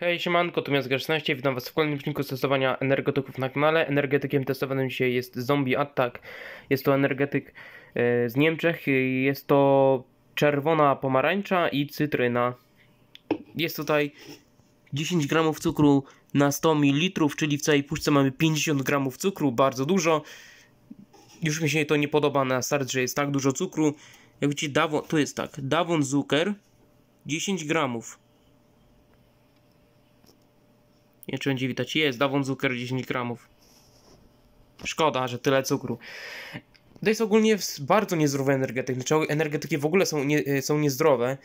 Hej, siemanko, tu Miazga16, witam was w kolejnym odcinku stosowania energetyków na kanale. Energetykiem testowanym dzisiaj jest Zombie Attack. Jest to energetyk e, z Niemczech, jest to czerwona pomarańcza i cytryna. Jest tutaj 10 gramów cukru na 100 ml, czyli w całej puszce mamy 50 gramów cukru, bardzo dużo. Już mi się to nie podoba na start, że jest tak dużo cukru. Jak widzicie, dawon, tu jest tak, dawon zucker, 10 gramów nie czy będzie widać. Jest, dawą cukier 10 gramów. Szkoda, że tyle cukru. To jest ogólnie bardzo niezdrowe energetyki. Znaczy, energetyki w ogóle są, nie, e, są niezdrowe.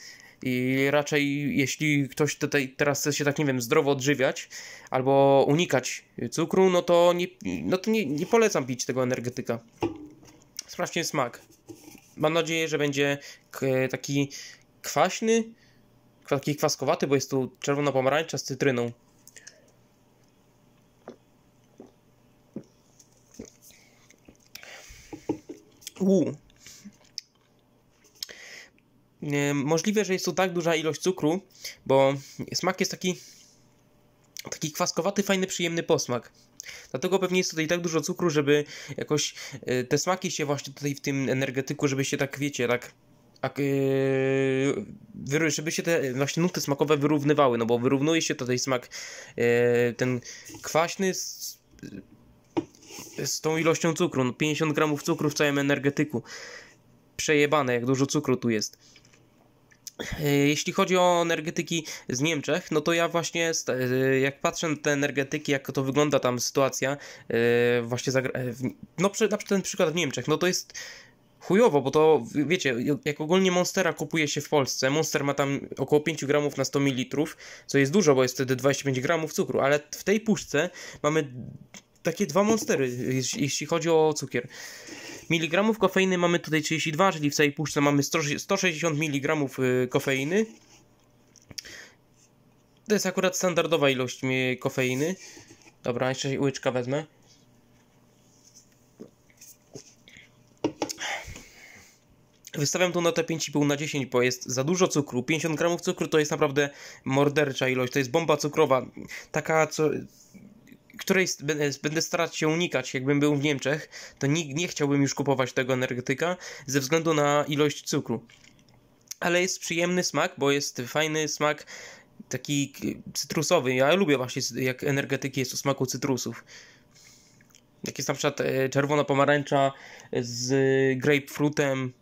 I raczej, jeśli ktoś tutaj teraz chce się tak, nie wiem, zdrowo odżywiać albo unikać cukru, no to nie, no to nie, nie polecam pić tego energetyka. Sprawdźcie smak. Mam nadzieję, że będzie taki kwaśny, taki kwaskowaty, bo jest tu czerwona pomarańcza z cytryną. U. E, możliwe, że jest tu tak duża ilość cukru, bo smak jest taki taki kwaskowaty, fajny, przyjemny posmak. Dlatego pewnie jest tutaj tak dużo cukru, żeby jakoś e, te smaki się właśnie tutaj w tym energetyku, żeby się tak, wiecie, tak, tak e, żeby się te właśnie nuty smakowe wyrównywały, no bo wyrównuje się tutaj smak ten kwaśny z tą ilością cukru. No 50 gramów cukru w całym energetyku. Przejebane, jak dużo cukru tu jest. E, jeśli chodzi o energetyki z Niemczech, no to ja właśnie e, jak patrzę na te energetyki, jak to wygląda tam sytuacja, e, właśnie no na ten przykład w Niemczech, no to jest chujowo, bo to wiecie, jak ogólnie Monstera kupuje się w Polsce, Monster ma tam około 5 gramów na 100 ml, co jest dużo, bo jest wtedy 25 gramów cukru, ale w tej puszce mamy takie dwa monstery, jeśli chodzi o cukier. Miligramów kofeiny mamy tutaj 32, czyli w całej puszce mamy 160 mg y, kofeiny. To jest akurat standardowa ilość y, kofeiny. Dobra, jeszcze łyczka wezmę. Wystawiam to na te 5,5 na 10, bo jest za dużo cukru. 50 gramów cukru to jest naprawdę mordercza ilość. To jest bomba cukrowa. Taka, co której będę, będę starać się unikać, jakbym był w Niemczech, to nie, nie chciałbym już kupować tego energetyka ze względu na ilość cukru. Ale jest przyjemny smak, bo jest fajny smak taki cytrusowy. Ja lubię właśnie jak energetyki jest o smaku cytrusów. Jak jest na przykład e, czerwona pomarańcza z grapefruitem,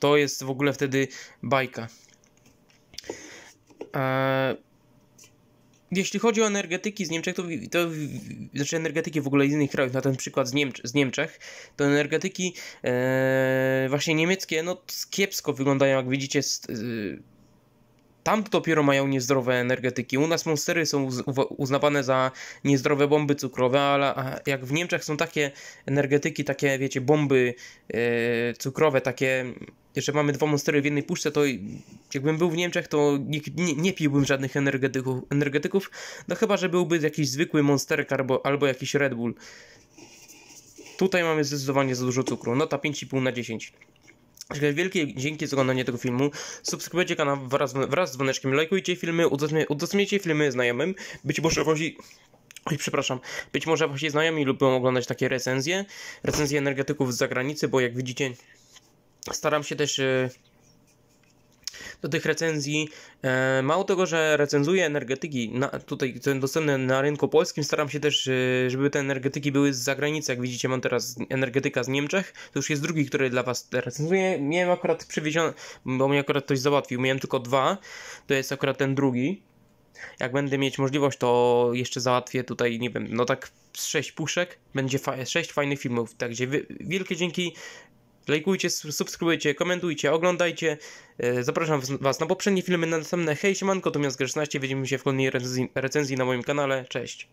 to jest w ogóle wtedy bajka. Eee, jeśli chodzi o energetyki z Niemczech, to, to znaczy energetyki w ogóle z innych krajów, na ten przykład z, Niemcz, z Niemczech, to energetyki e, właśnie niemieckie, no kiepsko wyglądają, jak widzicie, z, e, tam dopiero mają niezdrowe energetyki. U nas monstery są uznawane za niezdrowe bomby cukrowe, ale jak w Niemczech są takie energetyki, takie wiecie, bomby e, cukrowe, takie Jeszcze mamy dwa monstery w jednej puszce, to jakbym był w Niemczech, to nie, nie, nie piłbym żadnych energetyków, energetyków, no chyba, że byłby jakiś zwykły monster albo, albo jakiś Red Bull. Tutaj mamy zdecydowanie za dużo cukru, nota 5,5 na 10. Wielkie dzięki za oglądanie tego filmu. Subskrybujcie kanał wraz, wraz z dzwoneczkiem, lajkujcie filmy, udostępniajcie filmy znajomym. Być może wozi... Oj, przepraszam. Być może właśnie znajomi lubią oglądać takie recenzje. Recenzje energetyków z zagranicy, bo jak widzicie staram się też... Yy do tych recenzji. E, mało tego, że recenzuję energetyki, na, tutaj dostępne na rynku polskim, staram się też, e, żeby te energetyki były z zagranicy. Jak widzicie, mam teraz energetyka z Niemczech, to już jest drugi, który dla Was recenzuję. Miałem akurat przywieziony, bo mnie akurat ktoś załatwił, miałem tylko dwa, to jest akurat ten drugi. Jak będę mieć możliwość, to jeszcze załatwię tutaj, nie wiem, no tak z puszek będzie fa fajnych filmów. Także wielkie dzięki Lajkujcie, subskrybujcie, komentujcie, oglądajcie. E, zapraszam Was na poprzednie filmy, na następne. Hej, siemanko, z Miazga 16. Widzimy się w kolejnej recenzji na moim kanale. Cześć.